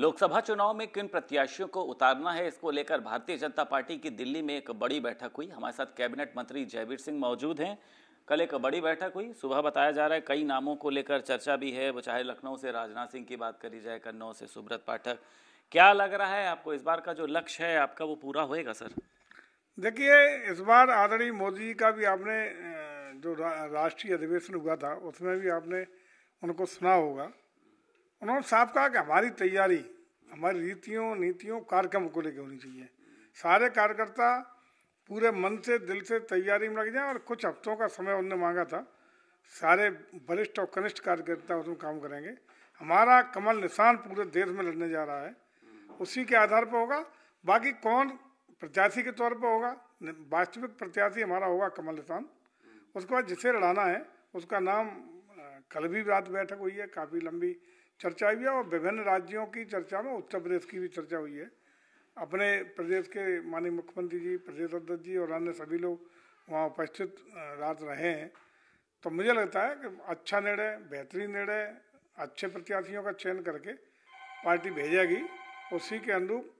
लोकसभा चुनाव में किन प्रत्याशियों को उतारना है इसको लेकर भारतीय जनता पार्टी की दिल्ली में एक बड़ी बैठक हुई हमारे साथ कैबिनेट मंत्री जयवीर सिंह मौजूद हैं कल एक बड़ी बैठक हुई सुबह बताया जा रहा है कई नामों को लेकर चर्चा भी है वो चाहे लखनऊ से राजनाथ सिंह की बात करी जाए कन्नौज से सुब्रत पाठक क्या लग रहा है आपको इस बार का जो लक्ष्य है आपका वो पूरा होएगा सर देखिए इस बार आदरणीय मोदी जी का भी आपने जो राष्ट्रीय अधिवेशन हुआ था उसमें भी आपने उनको सुना होगा उन्होंने साफ कहा कि हमारी तैयारी हमारी रीतियों नीतियों कार्यक्रम को लेकर होनी चाहिए सारे कार्यकर्ता पूरे मन से दिल से तैयारी में लग जाए और कुछ हफ्तों का समय उनने मांगा था सारे वरिष्ठ और कनिष्ठ कार्यकर्ता उसमें काम करेंगे हमारा कमल निशान पूरे देश में लड़ने जा रहा है उसी के आधार पर होगा बाकी कौन प्रत्याशी के तौर पर होगा वास्तविक प्रत्याशी हमारा होगा कमल निशान उसके बाद जिसे लड़ाना है उसका नाम कल भी रात बैठक हुई है काफ़ी लंबी चर्चा हुई है और विभिन्न राज्यों की चर्चा में उत्तर प्रदेश की भी चर्चा हुई है अपने प्रदेश के माननीय मुख्यमंत्री जी प्रदेश अध्यक्ष जी और अन्य सभी लोग वहाँ उपस्थित रात रहे हैं तो मुझे लगता है कि अच्छा निर्णय बेहतरीन निर्णय अच्छे प्रत्याशियों का चयन करके पार्टी भेजेगी उसी के अनुरूप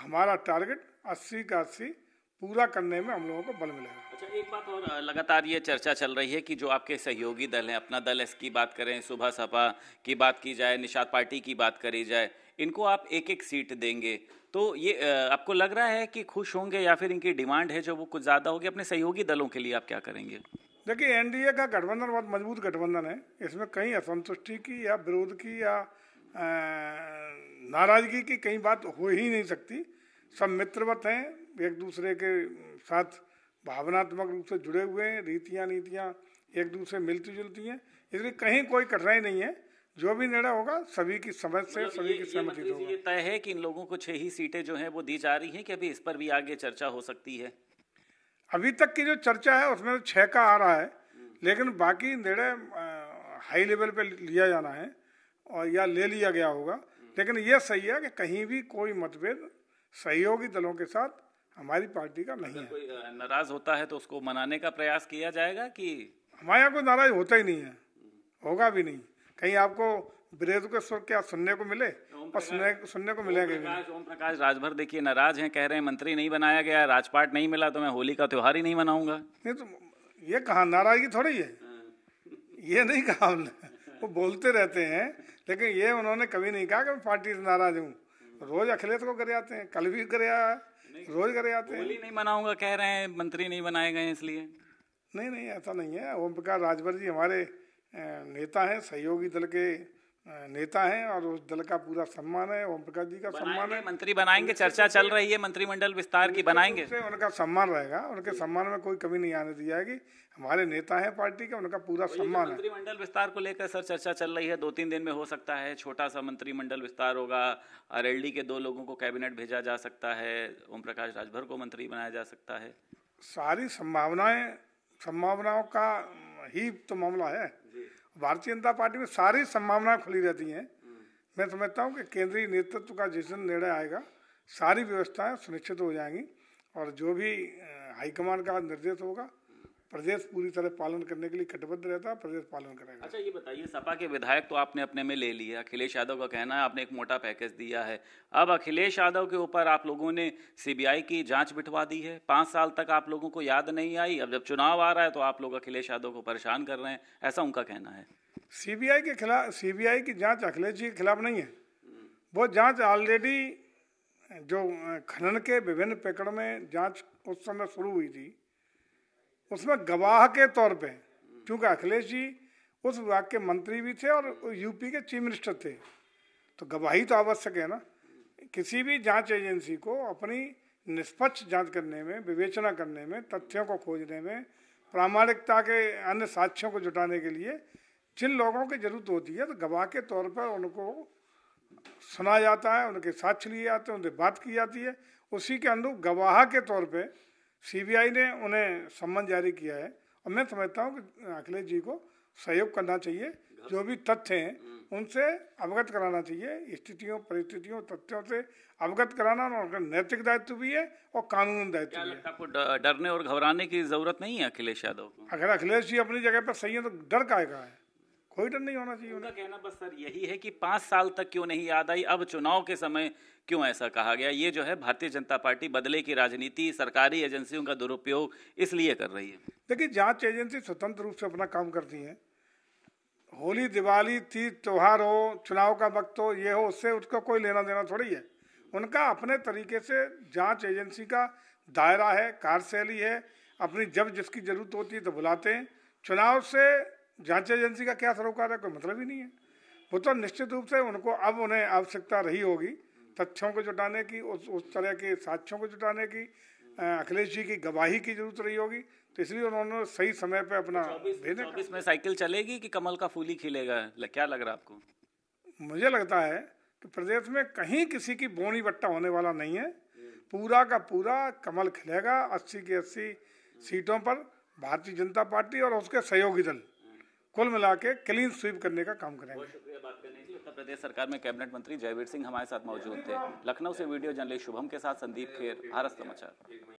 हमारा टारगेट अस्सी का अस्सी पूरा करने में हम लोगों को बल मिलेगा अच्छा एक बात और लगातार ये चर्चा चल रही है कि जो आपके सहयोगी दल हैं अपना दल इसकी बात करें सुबह सपा की बात की जाए निषाद पार्टी की बात करी जाए इनको आप एक एक सीट देंगे तो ये आपको लग रहा है कि खुश होंगे या फिर इनकी डिमांड है जो वो कुछ ज़्यादा होगी अपने सहयोगी दलों के लिए आप क्या करेंगे देखिए एनडीए का गठबंधन बहुत मजबूत गठबंधन है इसमें कहीं असंतुष्टि की या विरोध की या नाराजगी की कहीं बात हो ही नहीं सकती सब मित्रवत हैं एक दूसरे के साथ भावनात्मक रूप से जुड़े हुए हैं रीतियाँ नीतियाँ एक दूसरे मिलती जुलती हैं इसलिए कहीं कोई कठिनाई नहीं है जो भी निर्णय होगा सभी की समझ से मतलब सभी की सहमति से मतलब होगा तय है कि इन लोगों को छह ही सीटें जो हैं वो दी जा रही हैं कि अभी इस पर भी आगे चर्चा हो सकती है अभी तक की जो चर्चा है उसमें छः का आ रहा है लेकिन बाकी निर्णय हाई लेवल पे लिया जाना है और या ले लिया गया होगा लेकिन यह सही है कि कहीं भी कोई मतभेद सहयोगी दलों के साथ हमारी पार्टी का नहीं है कोई नाराज होता है तो उसको मनाने का प्रयास किया जाएगा कि हमारे यहाँ कोई नाराज होता ही नहीं है होगा भी नहीं कहीं आपको विरोध के स्वर क्या सुनने को मिले और सुनने सुनने को मिलेगा ओम प्रकाश राजभर देखिए नाराज हैं कह रहे हैं मंत्री नहीं बनाया गया राजपाट नहीं मिला तो मैं होली का त्योहार ही नहीं मनाऊंगा नहीं तो ये कहा नाराजगी थोड़ी है हाँ। ये नहीं कहा हमने वो बोलते रहते हैं लेकिन ये उन्होंने कभी नहीं कहा कि मैं पार्टी से नाराज हूँ रोज अखिलेश को कर आते हैं कल भी कर आया है रोज करे जाते हैं नहीं मनाऊंगा कह रहे हैं मंत्री नहीं बनाए गए इसलिए नहीं नहीं ऐसा नहीं है ओम प्रकाश राजभर जी हमारे नेता हैं सहयोगी दल के नेता हैं और उस दल का पूरा सम्मान है ओम प्रकाश जी का सम्मान है मंत्री बनाएंगे चर्चा चल रही है मंत्रिमंडल विस्तार की बनाएंगे उनका सम्मान रहेगा उनके सम्मान में कोई कमी नहीं आने दी जाएगी हमारे नेता हैं पार्टी के उनका पूरा सम्मान है मंत्रिमंडल विस्तार को लेकर सर चर्चा चल रही है दो तीन दिन में हो सकता है छोटा सा मंत्रिमंडल विस्तार होगा आर के दो लोगों को कैबिनेट भेजा जा सकता है ओम प्रकाश राजभर को मंत्री बनाया जा सकता है सारी संभावनाएं संभावनाओं का ही तो मामला है भारतीय जनता पार्टी में सारी संभावनाएं खुली रहती हैं मैं समझता हूँ कि केंद्रीय नेतृत्व का जिस दिन निर्णय आएगा सारी व्यवस्थाएं सुनिश्चित हो जाएंगी और जो भी हाईकमान का निर्देश होगा प्रदेश पूरी तरह पालन करने के लिए कटिबद्ध रहता है प्रदेश पालन करेगा अच्छा ये बताइए सपा के विधायक तो आपने अपने में ले लिया अखिलेश यादव का कहना है आपने एक मोटा पैकेज दिया है अब अखिलेश यादव के ऊपर आप लोगों ने सीबीआई की जांच बिठवा दी है पाँच साल तक आप लोगों को याद नहीं आई अब जब चुनाव आ रहा है तो आप लोग अखिलेश यादव को परेशान कर रहे हैं ऐसा उनका कहना है सीबीआई के खिलाफ सीबीआई की जाँच अखिलेश जी के खिलाफ नहीं है वो जाँच ऑलरेडी जो खनन के विभिन्न प्रकरण में जाँच उस समय शुरू हुई थी उसमें गवाह के तौर पे क्योंकि अखिलेश जी उस विभाग के मंत्री भी थे और यूपी के चीफ मिनिस्टर थे तो गवाही तो आवश्यक है ना किसी भी जांच एजेंसी को अपनी निष्पक्ष जांच करने में विवेचना करने में तथ्यों को खोजने में प्रामाणिकता के अन्य साक्ष्यों को जुटाने के लिए जिन लोगों की जरूरत होती है तो गवाह के तौर पर उनको सुना जाता है उनके साक्ष्य लिए जाते हैं उनसे बात की जाती है उसी के अनुरूप गवाह के तौर पर सीबीआई ने उन्हें सम्मन जारी किया है और मैं समझता हूँ कि अखिलेश जी को सहयोग करना चाहिए जो भी तथ्य हैं हम्म। उनसे अवगत कराना चाहिए स्थितियों परिस्थितियों तथ्यों से अवगत कराना और उनका नैतिक दायित्व भी है और कानून दायित्व भी है आपको डरने और घबराने की जरूरत नहीं है अखिलेश यादव अगर अखिलेश जी अपनी जगह पर सही है तो डर का है कोई डर नहीं होना चाहिए उनका कहना बस सर यही है कि पाँच साल तक क्यों नहीं याद आई अब चुनाव के समय क्यों ऐसा कहा गया ये जो है भारतीय जनता पार्टी बदले की राजनीति सरकारी एजेंसियों का दुरुपयोग इसलिए कर रही है देखिए जांच एजेंसी स्वतंत्र रूप से अपना काम करती है होली दिवाली तीज त्योहार हो चुनाव का वक्त हो ये हो उससे उसका कोई लेना देना थोड़ी है उनका अपने तरीके से जाँच एजेंसी का दायरा है कार्यशैली है अपनी जब जिसकी ज़रूरत होती है तो बुलाते हैं चुनाव से जांच एजेंसी का क्या सरोकार है कोई मतलब ही नहीं है वो तो निश्चित रूप से उनको अब उन्हें आवश्यकता रही होगी तथ्यों को जुटाने की उस उस तरह के साक्ष्यों को जुटाने की अखिलेश जी की गवाही की जरूरत रही होगी तो इसलिए उन्होंने सही समय पे अपना भेजा चौबीस साइकिल चलेगी कि कमल का फूली खिलेगा क्या लग रहा है आपको मुझे लगता है कि प्रदेश में कहीं किसी की बोनी बट्टा होने वाला नहीं है पूरा का पूरा कमल खिलेगा अस्सी की अस्सी सीटों पर भारतीय जनता पार्टी और उसके सहयोगी दल कुल मिला के क्लीन स्वीप करने का काम करेंगे बहुत शुक्रिया बात करने के लिए उत्तर प्रदेश सरकार में कैबिनेट मंत्री जयवीर सिंह हमारे साथ मौजूद थे लखनऊ से वीडियो जर्नलिस्ट शुभम के साथ संदीप खेर भारत समाचार